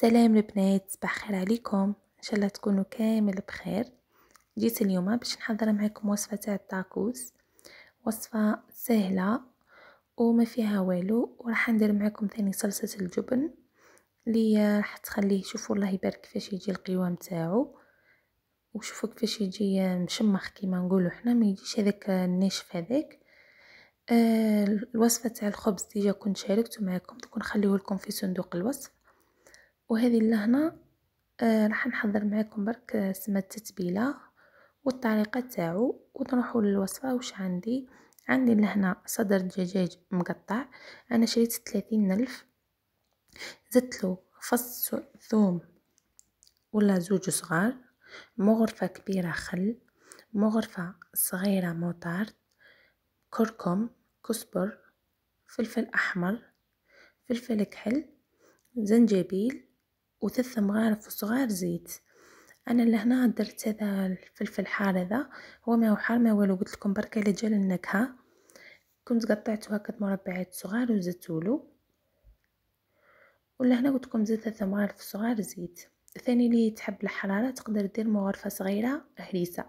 سلام البنات صباح خير عليكم ان شاء الله تكونوا كامل بخير جيت اليوم باش نحضر معكم وصفه تاع الطاكوس وصفه سهله وما فيها والو وراح ندير معكم ثاني صلصه الجبن اللي راح تخليه شوفوا الله يبارك كيفاش يجي القوام تاعو وشوفوا كيفاش يجي مشمخ كيما نقولوا حنا ما يجيش هذاك الناشف هذاك آه، الوصفه تاع الخبز ديجا كنت شاركته معكم كنخليوه لكم في صندوق الوصف وهذه اللهنه آه راح نحضر معاكم برك آه، سما التتبيله والطريقه تاعو ونروحوا للوصفه واش عندي عندي لهنا صدر دجاج مقطع انا شريت 30 الف زدت له فص ثوم ولا زوج صغار مغرفه كبيره خل مغرفه صغيره موطارد كركم كسبر فلفل احمر فلفل كحل زنجبيل وثلاث مغارف صغار زيت انا لهنا درت هذا الفلفل حار هذا هو ما هو حار ما والو قلت لكم بركه الا جا النكهه كنت قطعته هكا مربعات صغار وزدت له هنا قلت لكم زدت ثلاث مغارف صغار زيت ثاني اللي تحب الحراره تقدر دير مغرفه صغيره هريسه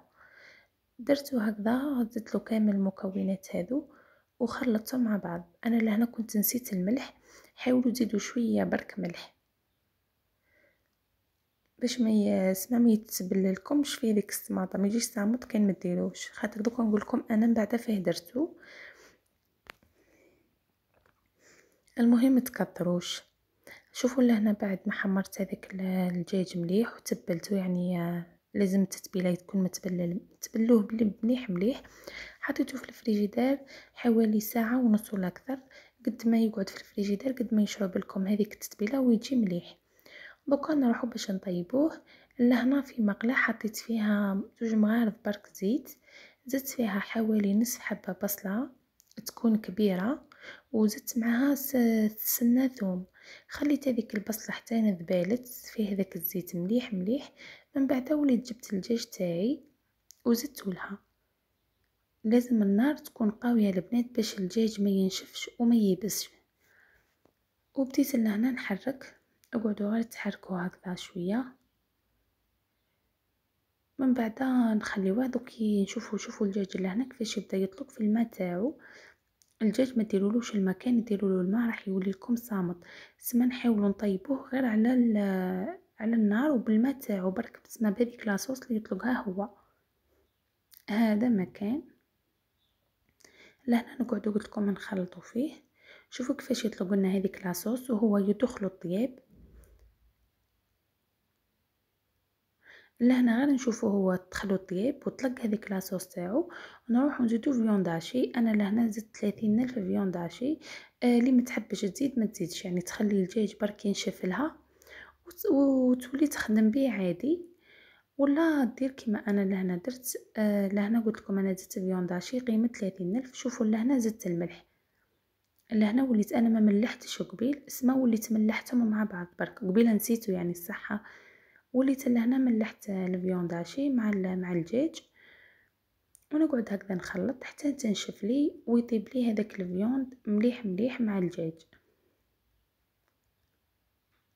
درته هكذا زدت له كامل المكونات هذو وخلطته مع بعض انا لهنا كنت نسيت الملح حاولوا تزيدوا شويه برك ملح باش ما يسمع ما يتسبللكمش فيه ديك السماطه ما يجيش صامت كان ما ديروش خاطر دوكا نقول لكم انا من بعد فيه درتو المهم ما تكثروش شوفوا لهنا بعد ما حمرت هذاك الدجاج مليح وتبلته يعني آه، لازم التتبيله تكون متبلل تبلوه مليح مليح حطيته في الفريجيدار حوالي ساعه ونص ولا اكثر قد ما يقعد في الفريجيدار قد ما يشرب لكم هذيك التتبيله ويجي مليح دوكا نروحو باش نطيبوه لهنا في مقله حطيت فيها جوج مغارف برك زيت زدت فيها حوالي نصف حبه بصله تكون كبيره وزدت معها سنه ثوم خليت هذيك البصله حتى نذبالت فيه هذاك الزيت مليح مليح من بعد وليت جبت الدجاج تاعي وزدت لها لازم النار تكون قاويه البنات باش الدجاج ما ينشفش وما يبسش وبديت لهنا نحرك اقعدوا غير تحركوا هكذا شويه من بعد نخليوه دوكي نشوفوا شوفوا الدجاج اللي هنا كيفاش يبدا يطلق في الماء تاعو الدجاج ما ديرولوش المكان ديرولو الماء راح يولي لكم صامت سما نحاولوا نطيبوه غير على على النار وبالماء تاعو برك بسنا بهذيك لاصوص اللي يطلقها هو هذا مكان لهنا نقعدوا قلت لكم نخلطوا فيه شوفوا كيفاش يطلق لنا هذيك لاصوص وهو يدخلو الطياب لهنا غير نشوفو هو دخلو طيب وطلق هذيك لاصوص تاعو نروحو نزيدو فيون داشي انا لهنا زدت 30 الف فيون داشي آه اللي ما تحبش تزيد ما تزيدش يعني تخلي الدجاج برك ينشف لها وتولي تخدم بيه عادي ولا دير كيما انا لهنا درت آه لهنا قلت لكم انا زدت فيون داشي قيمه 30 الف شوفوا لهنا زدت الملح لهنا وليت انا ما ملحتش قبيل سما وليت ملحتهم مع بعض برك قبيله نسيتو يعني الصحه وليت لهنا ملحت الفيون داشي مع مع الدجاج ونقعد هكذا نخلط حتى تنشف لي ويطيب لي هذاك الفيوند مليح مليح مع الدجاج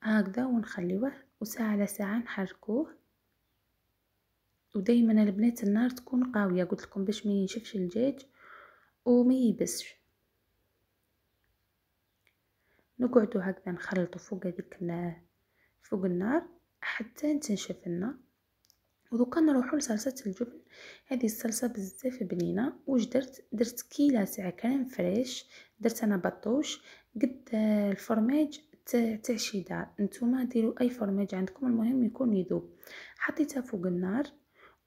هكذا ونخليوه وساعه على ساعه نحركوه ودائما البنات النار تكون قاويه قلت لكم باش ما ينشفش الدجاج وما يبسش نقعدو هكذا نخلطو فوق هذيك فوق النار حتى تنشف لنا ودوكا نروحو لصلصه الجبن هذه الصلصه بزاف بنينه واش درت درت كيله تاع كريم فريش درت انا بطوش قد الفرماج تاع شيدار نتوما ديروا اي فرماج عندكم المهم يكون يذوب حطيتها فوق النار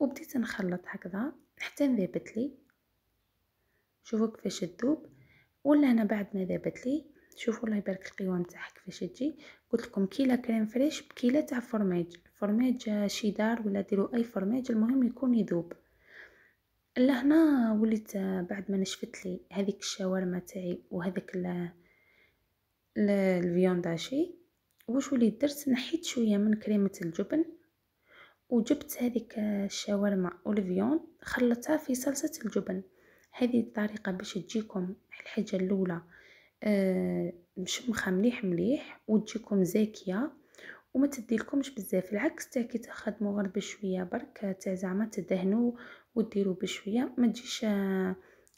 وبديت نخلط هكذا حتى ذابت لي شوفوا كيفاش تذوب ولا انا بعد ما ذابت لي شوفوا الله يبارك القوام تاعها كيفاش تجي قلت لكم كيلا كريم فريش بكيلا تاع فرماج فرماج شيدار ولا ديروا اي فرماج المهم يكون يذوب لهنا وليت بعد ما نشفت لي هذيك الشاورما تاعي وهذاك الفيونداشي واش وليت درت نحيت شويه من كريمه الجبن وجبت هذيك الشاورما والفيون خلطتها في صلصه الجبن هذه الطريقه باش تجيكم الحاجه الاولى آه، مشمخه مليح مليح وتجيكم زاكيه وما تديلكمش بزاف العكس تاع كي تخدموا غير بشويه برك تاع زعما تدهنوا وديروا بشويه ما تجيش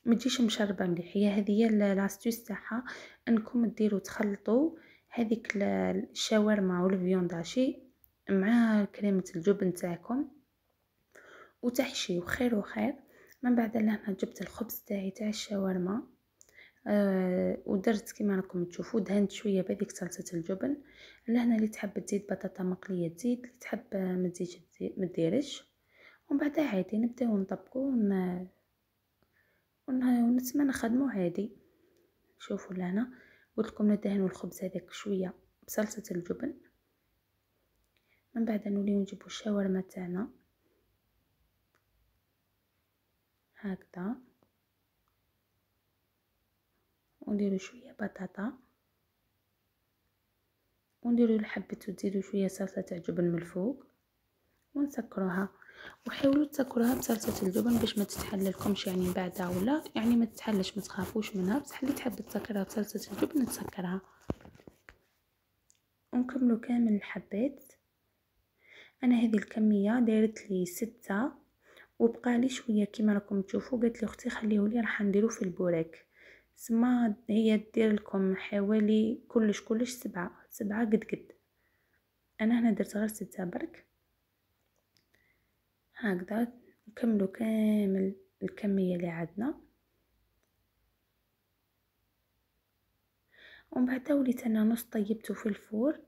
ما تجيش مشربه مليح هي هذه هي لاستوس تاعها انكم ديروا تخلطوا هذيك الشاورما داشي مع كريمه الجبن تاعكم وتحشي وخير وخير من بعد لهنا جبت الخبز تاعي تاع الشاورما آه ودرت كما راكم تشوفوا دهنت شويه بهذيك صلصه الجبن لهنا اللي تحب تزيد بطاطا مقليه تزيد اللي تحب آه، ما تزيدش ما ديرش ومن بعد عادي نبداو نطبقوا ون... ونتمنى نخدمو عادي شوفوا لهنا قلت لكم ندهنوا الخبز هذاك شويه بصلصه الجبن من بعد نوليو نجيبو الشاورما تاعنا هكذا ونديرو شويه بطاطا ونديرو الحبة وديرو شويه صلصه تاع جبن من الفوق ونسكروها وحاولوا تسكروها بصلصه الجبن باش ما تتحللكمش يعني بعدها ولا يعني ما تتحلش ما تخافوش منها بصح اللي تحب تسكرها بصلصه الجبن تسكرها ونكملوا كامل الحبات انا هذه الكميه دارت لي ستة وبقى لي شويه كيما راكم تشوفوا قالت لي اختي خليه لي راح نديرو في البوراك سما هي دير لكم حوالي كلش كلش سبعة سبعة قد قد انا هنا درت غير ستة برك هكذا نكملو كامل الكمية اللي عندنا ومن بعد وليت انا نص طيبته في الفور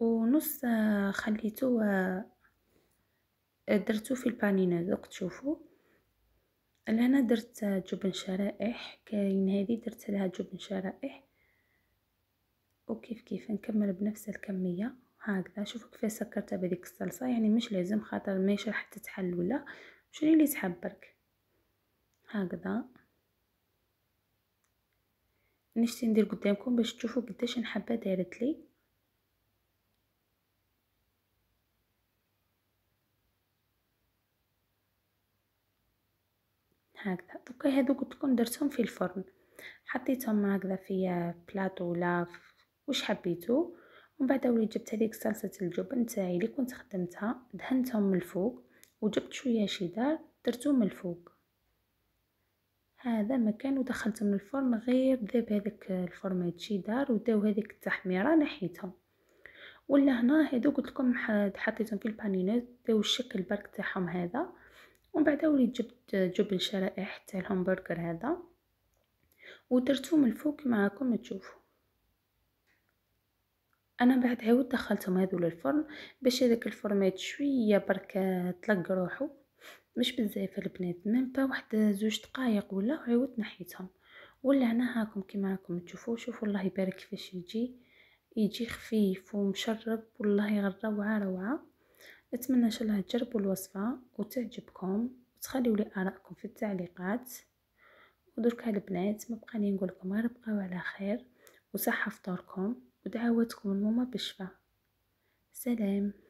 ونص آه، خليته آه، درتو في البانينا دوك تشوفوا لهنا درت جبن شرائح كاين هذه درت لها جبن شرائح وكيف كيف نكمل بنفس الكميه هكذا شوفوا كيفاش سكرتها بهذيك الصلصه يعني مش لازم خاطر ماشي راح تتحل ولا شري اللي تحب برك هكذا نشتي ندير قدامكم باش تشوفوا قداش الحبه دارت لي هكذا دوكا هادو قلت لكم درتهم في الفرن حطيتهم هكذا في بلاطو ولا واش حبيتو ومن بعد ولي جبت هذيك صلصه الجبن تاعي اللي كنت خدمتها دهنتهم من الفوق وجبت شويه شيدار درتو من الفوق هذا مكان ودخلت من الفرن غير ذاب هذاك الفرماج شيدار وداو هذيك التحميره نحيتهم ولا هنا هذو قلت لكم حطيتهم في البانينات داو الشكل برك تاعهم هذا ومن بعدها وليت جبت جبن شرائح تاع الهمبرجر هذا ودرتو من الفوق كيما راكم تشوفوا انا بعد عاود دخلتهم هذو للفرن باش هذاك الفرمات شويه برك طلق روحو مش بزاف البنات ميم با واحد زوج دقائق ولا عاود نحيتهم ولا هاكم كيما راكم تشوفوا شوفوا الله يبارك كيفاش يجي يجي خفيف ومشرب والله غير روعه روعه نتمنى ان شاء الله تجربوا الوصفه وتعجبكم وتخليوا لي ارائكم في التعليقات ودرك البنات ما بقاني نقول لكم غير بقاو على خير وصحه فطوركم ودعواتكم لماما بالشفاء سلام